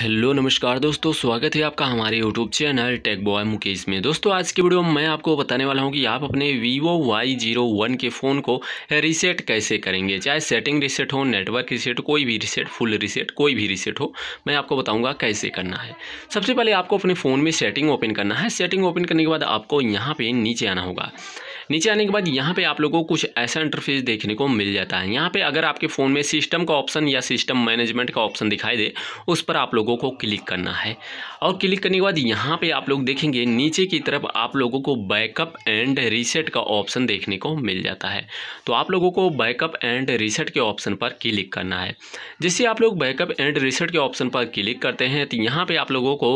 hello नमस्कार दोस्तों स्वागत है आपका हमारे YouTube channel tech boy Mukesh में दोस्तों आज की वीडियो में मैं आपको बताने वाला हूं कि आप अपने वीवो वाई जीरो वन के फ़ोन को रीसेट कैसे करेंगे चाहे सेटिंग रीसेट हो नेटवर्क रीसेट कोई भी रीसेट फुल रीसेट कोई भी रीसेट हो मैं आपको बताऊंगा कैसे करना है सबसे पहले आपको अपने फ़ोन में सेटिंग ओपन करना है सेटिंग ओपन करने के बाद आपको यहाँ पर नीचे आना होगा नीचे आने के बाद यहाँ पे आप लोगों को कुछ ऐसा इंटरफेस देखने को मिल जाता है यहाँ पे अगर आपके फ़ोन में सिस्टम का ऑप्शन या सिस्टम मैनेजमेंट का ऑप्शन दिखाई दे उस पर आप लोगों को क्लिक करना है और क्लिक करने के बाद यहाँ पे आप लोग देखेंगे नीचे की तरफ आप लोगों को बैकअप एंड रीसेट का ऑप्शन देखने को मिल जाता है तो आप लोगों को बैकअप एंड रीसेट के ऑप्शन पर क्लिक करना है जैसे आप लोग बैकअप एंड रीसेट के ऑप्शन पर क्लिक करते हैं तो यहाँ पर आप लोगों को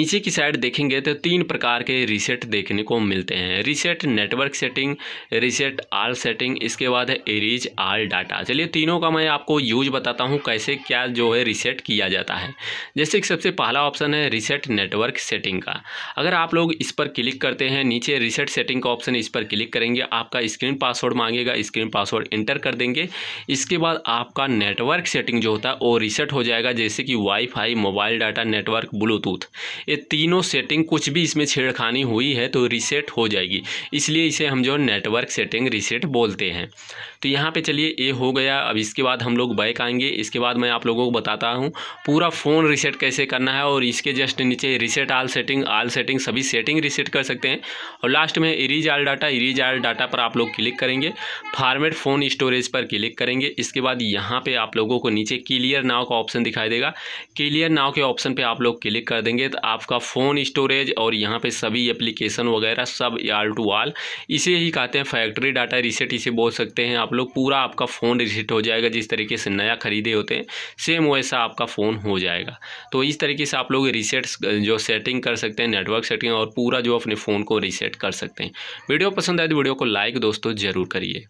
नीचे की साइड देखेंगे तो तीन प्रकार के रीसेट देखने को मिलते हैं reset network set setting reset all setting इसके बाद है एरीज आल डाटा चलिए तीनों का मैं आपको यूज बताता हूँ कैसे क्या जो है रिसेट किया जाता है जैसे कि सबसे पहला ऑप्शन है रिसेट नेटवर्क सेटिंग का अगर आप लोग इस पर क्लिक करते हैं नीचे रिसेट सेटिंग का ऑप्शन इस पर क्लिक करेंगे आपका स्क्रीन पासवर्ड मांगेगा स्क्रीन पासवर्ड इंटर कर देंगे इसके बाद आपका नेटवर्क सेटिंग जो होता है वो रिसेट हो जाएगा जैसे कि wifi mobile data network Bluetooth ये तीनों सेटिंग कुछ भी इसमें छेड़खानी हुई है तो रिसेट हो जाएगी इसलिए इसे हम और नेटवर्क सेटिंग रीसेट बोलते हैं तो यहाँ पे चलिए ये हो गया अब इसके बाद हम लोग बैक आएंगे इसके बाद मैं आप लोगों को बताता हूँ पूरा फ़ोन रीसेट कैसे करना है और इसके जस्ट नीचे reset all setting all setting सभी सेटिंग रीसेट कर सकते हैं और लास्ट में इरीज आल डाटा इरीज आल डाटा पर आप लोग क्लिक करेंगे फार्मेट फ़ोन स्टोरेज पर क्लिक करेंगे इसके बाद यहाँ पर आप लोगों को नीचे क्लियर नाव का ऑप्शन दिखाई देगा क्लियर नाव के ऑप्शन पर आप लोग क्लिक कर देंगे तो आपका फ़ोन स्टोरेज और यहाँ पर सभी एप्लीकेशन वगैरह सब आल टू आल इस इसे ही कहते हैं फैक्ट्री डाटा रीसेट इसे बोल सकते हैं आप लोग पूरा आपका फ़ोन रीसेट हो जाएगा जिस तरीके से नया खरीदे होते हैं सेम वैसा आपका फ़ोन हो जाएगा तो इस तरीके से आप लोग रीसेट जो सेटिंग कर सकते हैं नेटवर्क सेटिंग और पूरा जो अपने फ़ोन को रीसेट कर सकते हैं वीडियो पसंद आए तो वीडियो को लाइक दोस्तों ज़रूर करिए